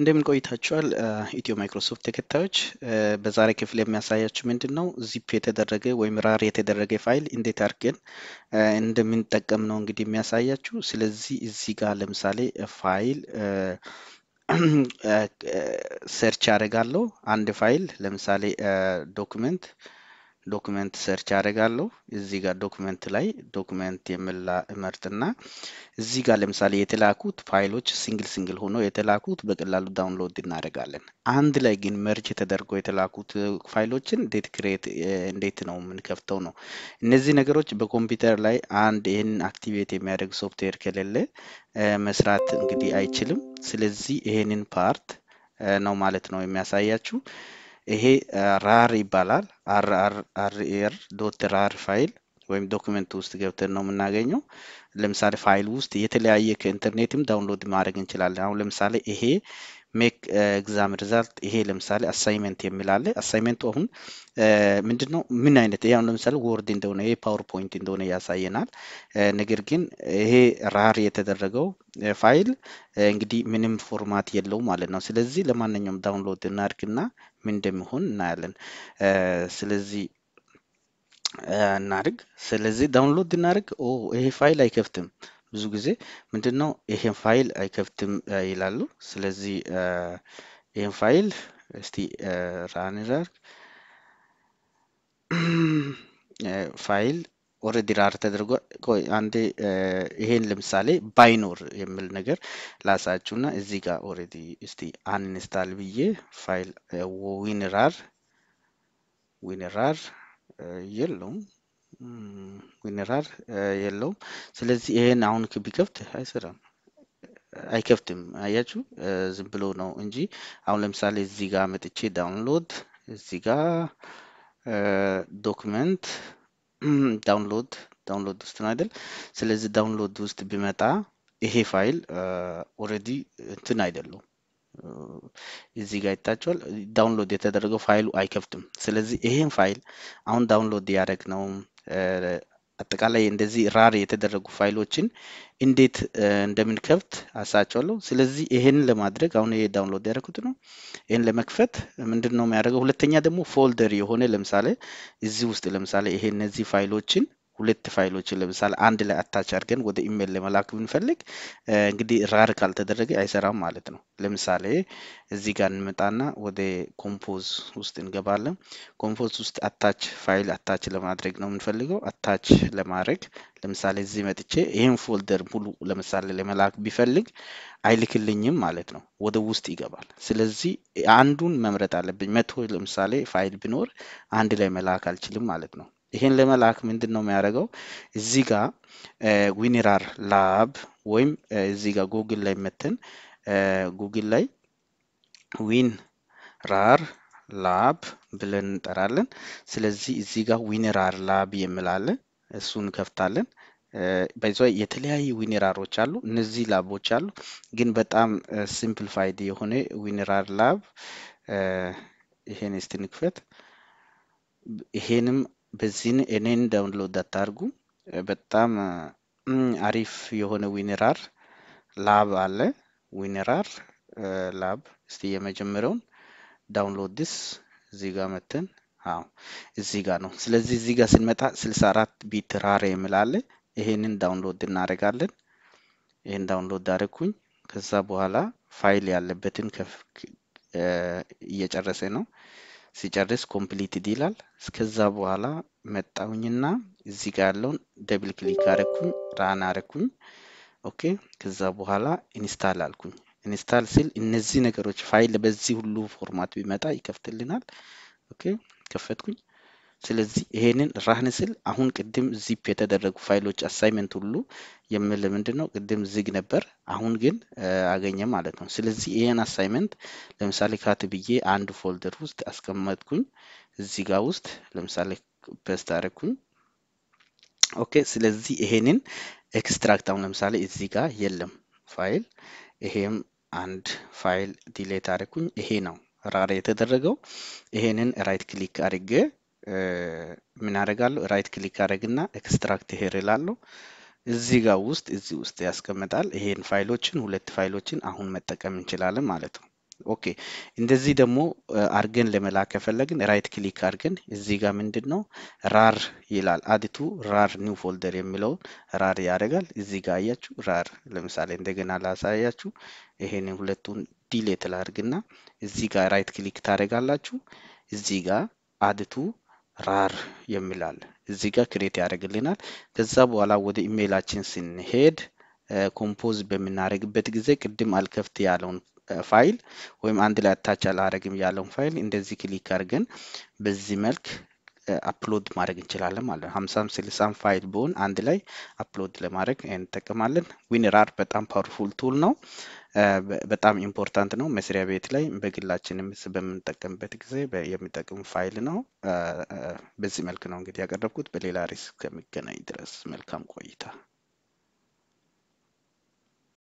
እንደምን ቆይታችኋል ኢትዮ ማይክሮሶፍት ተከታዮች በዛሬ ክፍል የሚያሳያችሁ ምንድን ነው ዚፕ የተደረገ ወይም ራር የተደረገ ፋይል እንዴት አድርገን እንደምንጠቀም ነው እንግዲህ የሚያሳያችሁ ስለዚህ እዚህ ጋር ለምሳሌ ፋይል ሰርች አደርጋለሁ አንድ ፋይል ለምሳሌ ዶክመንት ዶክመንት ሰርች አደርጋለሁ። እዚህ ጋር ዶክመንት ላይ ዶክመንት የምላ እመርጥና እዚህ ጋር ለምሳሌ የተላኩት ፋይሎች ሲንግል ሲንግል ሆኖ የተላኩት በቀላሉ ዳውንሎድ እናደርጋለን። አንድ ላይ ግን መርጅ ተደርጎ የተላኩት ፋይሎችን እንዴት ክሬት እንዴት ነው የምንከፍተው ነው። እነዚህ ነገሮች በኮምፒውተር ላይ አንድ ይህን አክቲቬት የሚያደርግ ሶፍትዌር ከሌለ መስራት እንግዲህ አይችልም። ስለዚህ ይሄንን ፓርት ነው ማለት ነው የሚያሳያችሁ። ይሄ ራር ይባላል። አርአር ዶት ራር ፋይል ወይም ዶክመንት ውስጥ ገብተን ነው የምናገኘው። ለምሳሌ ፋይል ውስጥ የተለያየ ከኢንተርኔትም ዳውንሎድ ማድረግ እንችላለን። አሁን ለምሳሌ ይሄ ሜክ ኤግዛም ሪዛልት ይሄ ለምሳሌ አሳይመንት የሚላለ አሳይመንት አሳይመንቱ አሁን ምንድን ነው ምን አይነት ይሄ አሁን ለምሳሌ ወርድ እንደሆነ ይሄ ፓወርፖይንት እንደሆነ ያሳየናል። ነገር ግን ይሄ ራር የተደረገው ፋይል እንግዲህ ምንም ፎርማት የለውም ማለት ነው። ስለዚህ ለማንኛውም ዳውንሎድ እናድርግና ምን እንደሚሆን እናያለን። ስለዚህ እናርግ። ስለዚህ ዳውንሎድ እናርግ ኦ ይሄ ፋይል አይከፍትም። ብዙ ጊዜ ምንድን ነው ይሄን ፋይል አይከፍትም ይላሉ። ስለዚህ ይሄን ፋይል እስቲ ራን ፋይል ኦልሬዲ ራር ተደርጎ አንዴ ይሄን ለምሳሌ ባይኖር የሚል ነገር ላሳችሁ ና እዚህ ጋር ኦልሬዲ እስቲ አንኢንስታል ብዬ ፋይል ዊንራር ዊንራር የለውም ዊንራር የለውም። ስለዚህ ይሄን አሁን ቢከፍት አይሰራም፣ አይከፍትም። አያችሁ ዝም ብሎ ነው እንጂ አሁን ለምሳሌ እዚህ ጋር መጥቼ ዳውንሎድ እዚህ ጋር ዶክመንት ዳውንሎድ ዳውንሎድ ውስጥ ነው አይደል? ስለዚህ ዳውንሎድ ውስጥ ቢመጣ ይሄ ፋይል ኦረዲ እንትን አይደለም እዚህ ጋር ይታቸዋል ዳውንሎድ የተደረገው ፋይሉ አይከፍትም። ስለዚህ ይሄን ፋይል አሁን ዳውንሎድ ያደረግነው አጠቃላይ እንደዚህ ራር የተደረጉ ፋይሎችን እንዴት እንደምንከፍት አሳቸዋለሁ። ስለዚህ ይሄን ለማድረግ አሁን ይሄ ዳውንሎድ ያደረኩት ነው። ይሄን ለመክፈት ምንድን ነው የሚያደርገው? ሁለተኛ ደግሞ ፎልደር የሆነ ለምሳሌ እዚህ ውስጥ ለምሳሌ ይሄ እነዚህ ፋይሎችን ሁለት ፋይሎችን ለምሳሌ አንድ ላይ አታች አድርገን ወደ ኢሜል ለመላክ ብንፈልግ እንግዲህ ራር ካልተደረገ አይሰራም ማለት ነው። ለምሳሌ እዚህ ጋር እንመጣና ወደ ኮምፖዝ ውስጥ እንገባለን። ኮምፖዝ ውስጥ አታች ፋይል አታች ለማድረግ ነው የምንፈልገው። አታች ለማድረግ ለምሳሌ እዚህ መጥቼ ይህን ፎልደር ሙሉ ለምሳሌ ለመላክ ቢፈልግ አይልክልኝም ማለት ነው፣ ወደ ውስጥ ይገባል። ስለዚህ አንዱን መምረጥ አለብኝ። መቶ ለምሳሌ ፋይል ቢኖር አንድ ላይ መላክ አልችልም ማለት ነው። ይሄን ለመላክ ምንድን ነው የሚያደርገው? እዚህ ጋር ዊኒራር ላብ ወይም እዚህ ጋር ጉግል ላይ መተን ጉግል ላይ ዊን ራር ላብ ብለን እንጠራለን። ስለዚህ እዚህ ጋር ዊኒራር ላብ የምላለን እሱን ከፍታለን። በዛ የተለያዩ ዊኒራሮች አሉ፣ እነዚህ ላቦች አሉ። ግን በጣም ሲምፕልፋይድ የሆነ ዊኒራር ላብ ይሄን እስቲ ንክፈት። ይሄንም በዚህን እኔን ዳውንሎድ አታርጉ። በጣም አሪፍ የሆነ ዊነራር ላብ አለ። ዊነራር ላብ እስቲ የመጀመሪያውን ዳውንሎድ ዲስ እዚህ ጋር መተን አዎ እዚህ ጋር ነው። ስለዚህ እዚህ ጋር ስንመጣ 64 ቢት ራር የምላለ ይሄንን ዳውንሎድ እናደርጋለን። ይሄን ዳውንሎድ አደረኩኝ። ከዛ በኋላ ፋይል ያለበትን ከፍ እየጨረሰ ነው። ሲጨርስ ኮምፕሊትድ ይላል። እስከዛ በኋላ መጣውኝና እዚህ ጋር ያለውን ደብል ክሊክ አረኩኝ፣ ራን አረኩኝ። ኦኬ ከዛ በኋላ ኢንስታል አልኩኝ። ኢንስታል ስል እነዚህ ነገሮች ፋይል በዚህ ሁሉ ፎርማት ቢመጣ ይከፍትልናል። ኦኬ ከፈትኩኝ። ስለዚህ ይሄንን ራህን ስል አሁን ቅድም ዚፕ የተደረጉ ፋይሎች አሳይመንት ሁሉ የምል ምንድን ነው ቅድም ዝግ ነበር፣ አሁን ግን አገኘ ማለት ነው። ስለዚህ ይሄን አሳይመንት ለምሳሌ ካት ብዬ አንድ ፎልደር ውስጥ አስቀመጥኩኝ። እዚህ ጋር ውስጥ ለምሳሌ ፔስት አረኩኝ። ኦኬ። ስለዚህ ይሄንን ኤክስትራክት አሁን ለምሳሌ እዚህ ጋር የለም ፋይል፣ ይሄም አንድ ፋይል ዲሌት አረኩኝ። ይሄ ነው ራር የተደረገው። ይሄንን ራይት ክሊክ አድርጌ ምን አደርጋለሁ ራይት ክሊክ አደረግና ኤክስትራክት ሄር እላለሁ። እዚህ ጋር ውስጥ እዚህ ውስጥ ያስቀምጣል። ይሄን ፋይሎችን ሁለት ፋይሎችን አሁን መጠቀም እንችላለን ማለት ነው። ኦኬ እንደዚህ ደግሞ አርገን ለመላክ ከፈለግን ራይት ክሊክ አርገን እዚህ ጋር ምንድን ነው ራር ይላል። አድቱ ራር ኒው ፎልደር የሚለውን ራር ያደርጋል። እዚህ ጋር አያችሁ ራር። ለምሳሌ እንደገና ላሳያችሁ። ይሄን ሁለቱን ዲሌት ላርግና እዚህ ጋር ራይት ክሊክ ታደርጋላችሁ። እዚህ ጋር አድቱ ራር የሚላል እዚህ ጋር ክሬት ያደርግልናል። ከዛ በኋላ ወደ ኢሜይላችን ስንሄድ ኮምፖዝ በምናደርግበት ጊዜ ቅድም አልከፍት ያለውን ፋይል ወይም አንድ ላይ አታች አላረግም ያለውን ፋይል እንደዚህ ክሊክ አድርገን በዚህ መልክ አፕሎድ ማድረግ እንችላለን ማለት ነው። ሀምሳም ስልሳም ፋይል ቢሆን አንድ ላይ አፕሎድ ለማድረግ እንጠቀማለን። ዊንራር በጣም ፓወርፉል ቱል ነው። በጣም ኢምፖርታንት ነው። መስሪያ ቤት ላይ በግላችንም በምንጠቀምበት ጊዜ የሚጠቅም ፋይል ነው። በዚህ መልክ ነው እንግዲህ ያቀረብኩት። በሌላ ሪስ ከሚገናኝ ድረስ መልካም ቆይታ